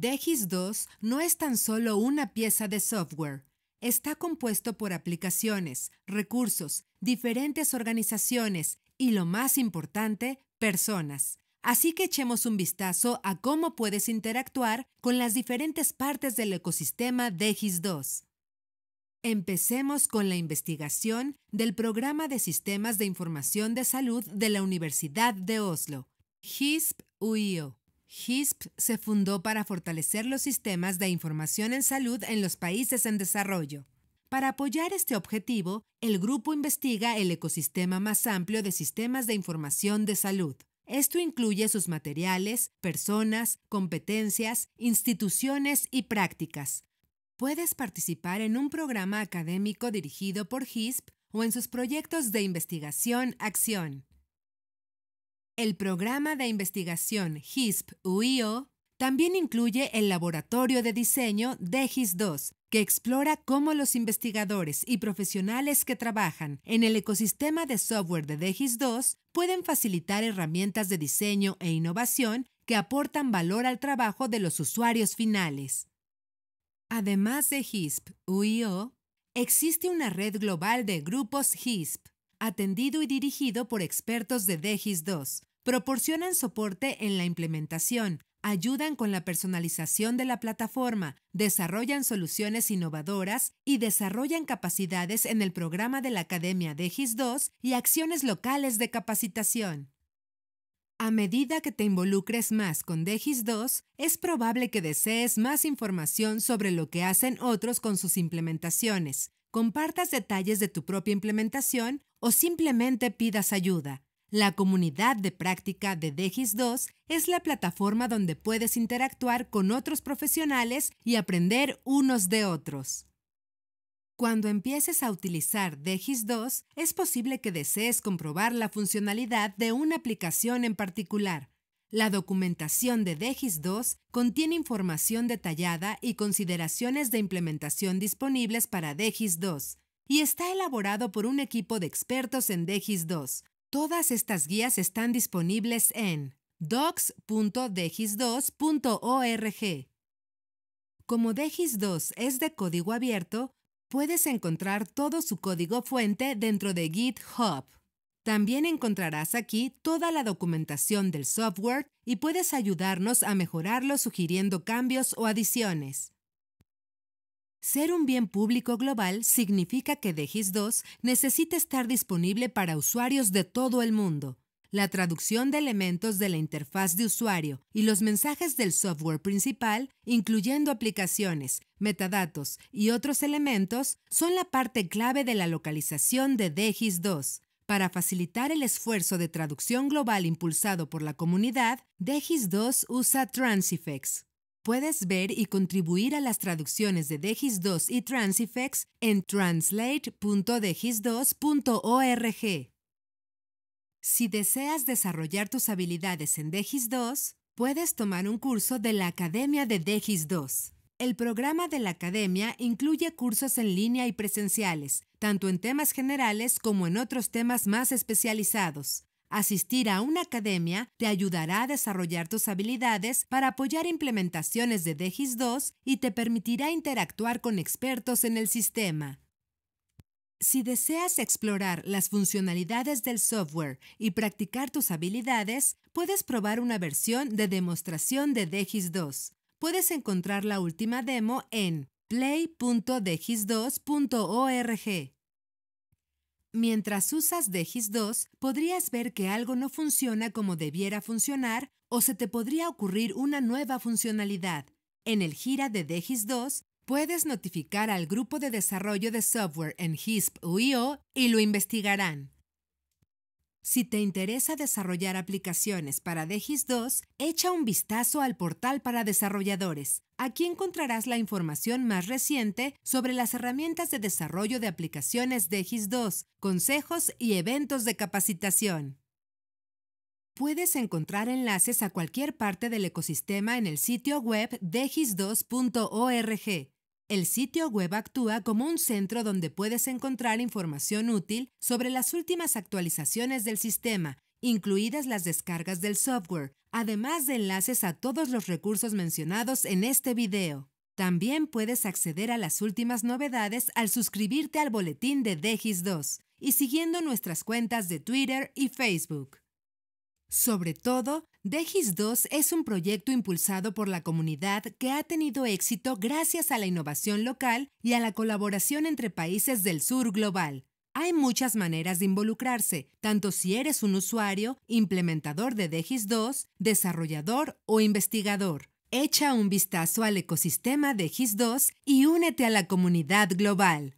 DEGIS 2 no es tan solo una pieza de software. Está compuesto por aplicaciones, recursos, diferentes organizaciones y, lo más importante, personas. Así que echemos un vistazo a cómo puedes interactuar con las diferentes partes del ecosistema DEGIS 2 Empecemos con la investigación del Programa de Sistemas de Información de Salud de la Universidad de Oslo, hisp uio HISP se fundó para fortalecer los sistemas de información en salud en los países en desarrollo. Para apoyar este objetivo, el grupo investiga el ecosistema más amplio de sistemas de información de salud. Esto incluye sus materiales, personas, competencias, instituciones y prácticas. Puedes participar en un programa académico dirigido por HISP o en sus proyectos de investigación-acción. El programa de investigación HISP-UIO también incluye el laboratorio de diseño DEGIS-2, que explora cómo los investigadores y profesionales que trabajan en el ecosistema de software de DEGIS-2 pueden facilitar herramientas de diseño e innovación que aportan valor al trabajo de los usuarios finales. Además de HISP, UIO, existe una red global de grupos HISP, atendido y dirigido por expertos de DEGIS-2, proporcionan soporte en la implementación, ayudan con la personalización de la plataforma, desarrollan soluciones innovadoras y desarrollan capacidades en el programa de la Academia DEGIS II y acciones locales de capacitación. A medida que te involucres más con DEGIS 2, es probable que desees más información sobre lo que hacen otros con sus implementaciones, compartas detalles de tu propia implementación o simplemente pidas ayuda. La comunidad de práctica de DEGIS 2 es la plataforma donde puedes interactuar con otros profesionales y aprender unos de otros. Cuando empieces a utilizar DEGIS 2, es posible que desees comprobar la funcionalidad de una aplicación en particular. La documentación de DEGIS 2 contiene información detallada y consideraciones de implementación disponibles para DEGIS 2 y está elaborado por un equipo de expertos en DEGIS 2, Todas estas guías están disponibles en docs.degis2.org. Como degis 2 es de código abierto, puedes encontrar todo su código fuente dentro de GitHub. También encontrarás aquí toda la documentación del software y puedes ayudarnos a mejorarlo sugiriendo cambios o adiciones. Ser un bien público global significa que DGIS-2 necesita estar disponible para usuarios de todo el mundo. La traducción de elementos de la interfaz de usuario y los mensajes del software principal, incluyendo aplicaciones, metadatos y otros elementos, son la parte clave de la localización de DEGIS 2 Para facilitar el esfuerzo de traducción global impulsado por la comunidad, DEGIS 2 usa Transifex, puedes ver y contribuir a las traducciones de DEGIS 2 y Transifex en translate.degis2.org. Si deseas desarrollar tus habilidades en DEGIS 2 puedes tomar un curso de la Academia de DEGIS 2 El programa de la Academia incluye cursos en línea y presenciales, tanto en temas generales como en otros temas más especializados. Asistir a una academia te ayudará a desarrollar tus habilidades para apoyar implementaciones de DEGIS 2 y te permitirá interactuar con expertos en el sistema. Si deseas explorar las funcionalidades del software y practicar tus habilidades, puedes probar una versión de demostración de DEGIS 2 Puedes encontrar la última demo en playdegis 2org Mientras usas Degis 2, podrías ver que algo no funciona como debiera funcionar o se te podría ocurrir una nueva funcionalidad. En el gira de Degis 2, puedes notificar al grupo de desarrollo de software en HISP UIO y lo investigarán. Si te interesa desarrollar aplicaciones para DEGIS 2 echa un vistazo al portal para desarrolladores. Aquí encontrarás la información más reciente sobre las herramientas de desarrollo de aplicaciones DEGIS 2 consejos y eventos de capacitación. Puedes encontrar enlaces a cualquier parte del ecosistema en el sitio web degis2.org. El sitio web actúa como un centro donde puedes encontrar información útil sobre las últimas actualizaciones del sistema, incluidas las descargas del software, además de enlaces a todos los recursos mencionados en este video. También puedes acceder a las últimas novedades al suscribirte al boletín de DEGIS 2 y siguiendo nuestras cuentas de Twitter y Facebook. Sobre todo, DEGIS2 es un proyecto impulsado por la comunidad que ha tenido éxito gracias a la innovación local y a la colaboración entre países del sur global. Hay muchas maneras de involucrarse, tanto si eres un usuario, implementador de DEGIS2, desarrollador o investigador. Echa un vistazo al ecosistema de 2 y únete a la comunidad global.